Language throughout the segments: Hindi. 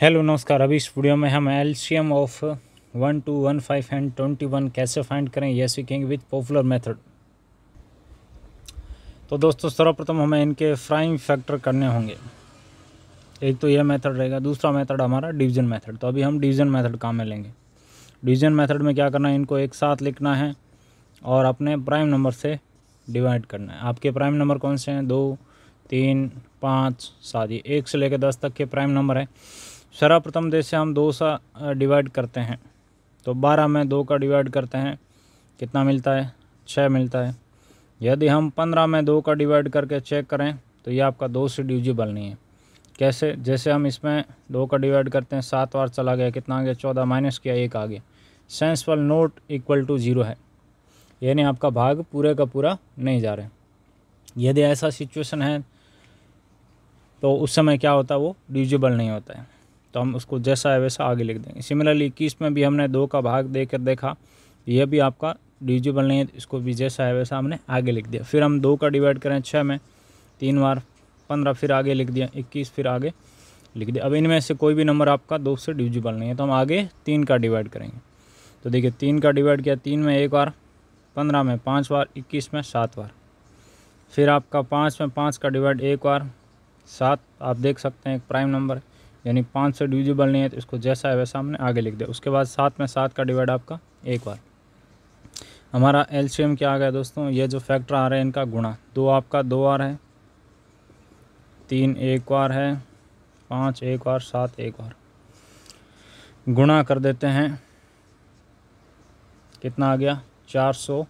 हेलो नमस्कार अभी इस वीडियो में हम M of one two one five and twenty one कैसे फाइंड करें यह सीखेंगे विथ पॉपुलर मेथड तो दोस्तों सर्वप्रथम हमें इनके फ्राइम फैक्टर करने होंगे एक तो यह मेथड रहेगा दूसरा मेथड हमारा डिवीजन मेथड तो अभी हम डिवीजन मेथड काम में लेंगे डिवीजन मेथड में क्या करना है इनको एक साथ लिखना है और अपने प्राइम नंबर से डिवाइड करना है आपके प्राइम नंबर कौन से हैं दो तीन पाँच सात ये एक से लेकर दस तक के प्राइम नंबर हैं सर्वप्रथम जैसे हम दो सा डिवाइड करते हैं तो बारह में दो का डिवाइड करते हैं कितना मिलता है छः मिलता है यदि हम पंद्रह में दो का डिवाइड करके चेक करें तो ये आपका दो से डिविजिबल नहीं है कैसे जैसे हम इसमें दो का डिवाइड करते हैं सात बार चला गया कितना आ गया चौदह माइनस किया एक आगे senseful not equal to zero है यानी आपका भाग पूरे का पूरा नहीं जा रहा यदि ऐसा सिचुएशन है तो उस समय क्या होता है वो डिविजिबल नहीं होता है तो हम उसको जैसा है वैसा आगे लिख देंगे सिमिलरली इक्कीस में भी हमने दो का भाग देकर देखा यह भी आपका डिविजिबल नहीं है इसको भी जैसा है वैसा हमने आगे लिख दिया फिर हम दो का डिवाइड करें छः में तीन बार पंद्रह फिर आगे लिख दिया इक्कीस फिर आगे लिख दिया अब इनमें से कोई भी नंबर आपका दो से डिविजिबल नहीं है तो हम आगे तीन का डिवाइड करेंगे तो देखिए तीन का डिवाइड किया तीन में एक बार पंद्रह में पाँच बार इक्कीस में सात बार फिर आपका पाँच में पाँच का डिवाइड एक बार सात आप देख सकते हैं एक प्राइम नंबर है यानी पाँच सौ डिविजिबल नहीं है तो इसको जैसा है वैसा हमने आगे लिख दिया उसके बाद सात में सात का डिवाइड आपका एक बार हमारा एल क्या आ गया दोस्तों ये जो फैक्टर आ रहे हैं इनका गुणा दो आपका दो बार है तीन एक बार है पाँच एक बार सात एक बार गुणा कर देते हैं कितना आ गया चार सौ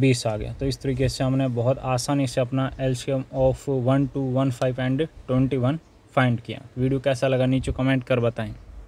बीस आ गया तो इस तरीके से हमने बहुत आसानी से अपना LCM of one two one five and twenty one find किया वीडियो कैसा लगा नीचे कमेंट कर बताएं